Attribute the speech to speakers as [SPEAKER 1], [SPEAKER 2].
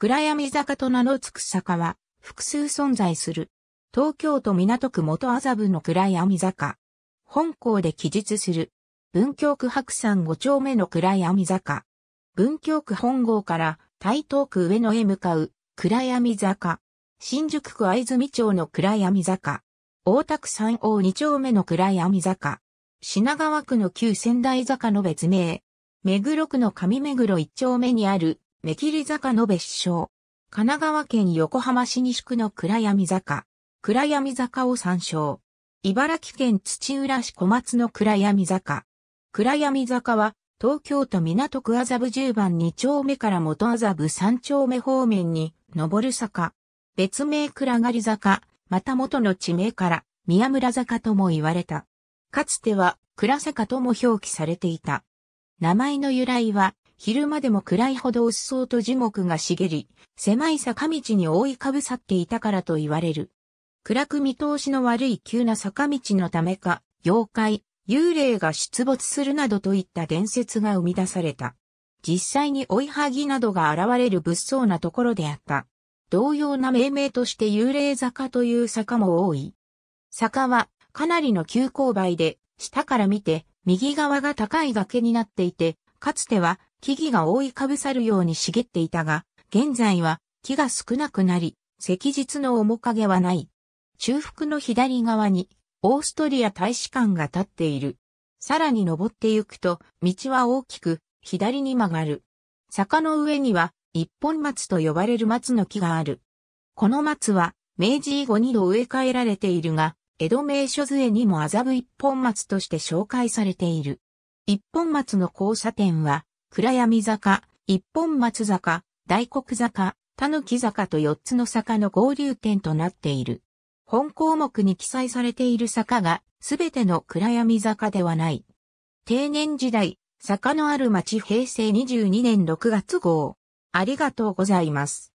[SPEAKER 1] 暗闇坂と名の付く坂は複数存在する。東京都港区元麻布の暗闇坂。本校で記述する。文京区白山五丁目の暗闇坂。文京区本郷から台東区上野へ向かう暗闇坂。新宿区藍住町の暗闇坂。大田区三王二丁目の暗闇坂。品川区の旧仙台坂の別名。目黒区の上目黒一丁目にある目切坂の別称。神奈川県横浜市西区の暗闇坂。暗闇坂を参照。茨城県土浦市小松の暗闇坂。暗闇坂は、東京都港区麻布十番二丁目から元麻布三丁目方面に上る坂。別名暗がり坂、また元の地名から宮村坂とも言われた。かつては暗坂とも表記されていた。名前の由来は昼間でも暗いほど薄そうと樹木が茂り、狭い坂道に覆いかぶさっていたからと言われる。暗く見通しの悪い急な坂道のためか、妖怪、幽霊が出没するなどといった伝説が生み出された。実際に追いはぎなどが現れる物騒なところであった。同様な命名として幽霊坂という坂も多い。坂はかなりの急勾配で、下から見て右側が高い崖になっていて、かつては木々が覆いかぶさるように茂っていたが、現在は木が少なくなり、石実の面影はない。中腹の左側に、オーストリア大使館が立っている。さらに登って行くと、道は大きく、左に曲がる。坂の上には、一本松と呼ばれる松の木がある。この松は、明治以後に度植え替えられているが、江戸名所杖にも麻布一本松として紹介されている。一本松の交差点は、暗闇坂、一本松坂、大黒坂、たぬき坂と四つの坂の合流点となっている。本項目に記載されている坂がすべての暗闇坂ではない。定年時代、坂のある町平成22年6月号。ありがとうございます。